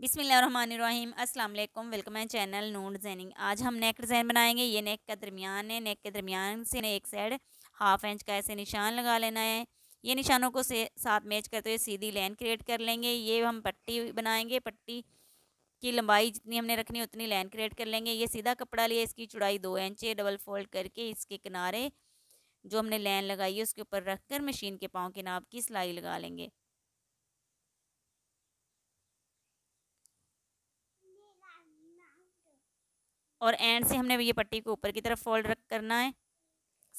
बिसमीम अस्सलाम वालेकुम welcome my channel Noon designing आज हम नेक डिज़ाइन बनाएंगे ये नेक का दरमियान है नेक के दरमियान से एक साइड हाफ इंच का ऐसे निशान लगा लेना है ये निशानों को से साथ मैच करते हुए सीधी लाइन क्रिएट कर लेंगे ये हम पट्टी बनाएंगे पट्टी की लंबाई जितनी हमने रखनी उतनी लाइन क्रिएट कर लेंगे ये सीधा कपड़ा लिया इसकी चौड़ाई दो इंच डबल फोल्ड करके इसके किनारे जो हमने लाइन लगाई है उसके ऊपर रख कर मशीन के पाँव के नाप की सिलाई लगा लेंगे और एंड से हमने ये पट्टी को ऊपर की तरफ फोल्ड रख करना है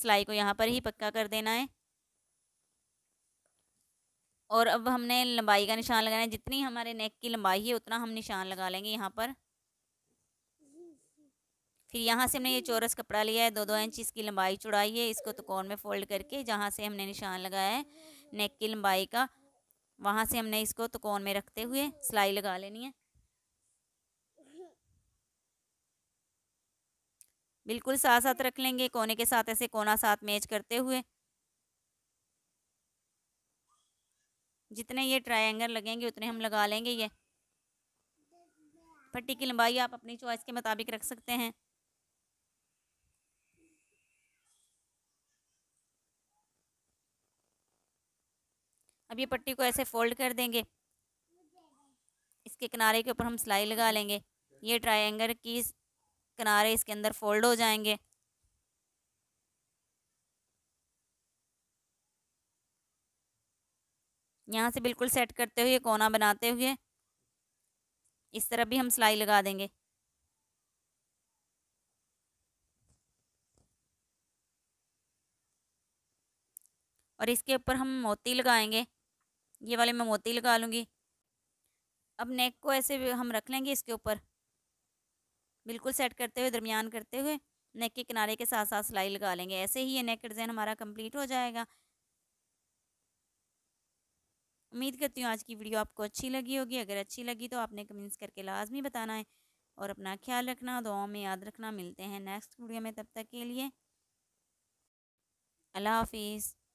सिलाई को यहाँ पर ही पक्का कर देना है और अब हमने लंबाई का निशान लगाना है जितनी हमारे नेक की लंबाई है उतना हम निशान लगा लेंगे यहाँ पर फिर यहाँ से हमने ये चौरस कपड़ा लिया है दो दो इंच इसकी लंबाई चुड़ाई है इसको तकोन में फ़ोल्ड करके जहाँ से हमने निशान लगाया है नेक की लंबाई का वहाँ से हमने इसको तकोन में रखते हुए सिलाई लगा लेनी है बिल्कुल साथ साथ रख लेंगे कोने के साथ ऐसे कोना साथ मैच करते हुए जितने ये ट्रायंगल लगेंगे उतने हम लगा लेंगे ये पट्टी की लंबाई आप अपनी चॉइस के मुताबिक रख सकते हैं अब ये पट्टी को ऐसे फोल्ड कर देंगे इसके किनारे के ऊपर हम सिलाई लगा लेंगे ये ट्रायंगल की किनारे इसके अंदर फोल्ड हो जाएंगे यहाँ से बिल्कुल सेट करते हुए कोना बनाते हुए इस तरह भी हम सिलाई लगा देंगे और इसके ऊपर हम मोती लगाएंगे ये वाले मैं मोती लगा लूँगी अब नेक को ऐसे हम रख लेंगे इसके ऊपर बिल्कुल सेट करते हुए दरमियान करते हुए नेक के किनारे के साथ साथ सिलाई लगा लेंगे ऐसे ही ये नेक डिज़ाइन हमारा कंप्लीट हो जाएगा उम्मीद करती हूँ आज की वीडियो आपको अच्छी लगी होगी अगर अच्छी लगी तो आपने कमेंट्स करके लाजमी बताना है और अपना ख्याल रखना दुआओं में याद रखना मिलते हैं नेक्स्ट वीडियो में तब तक के लिए अल्लाह हाफिज़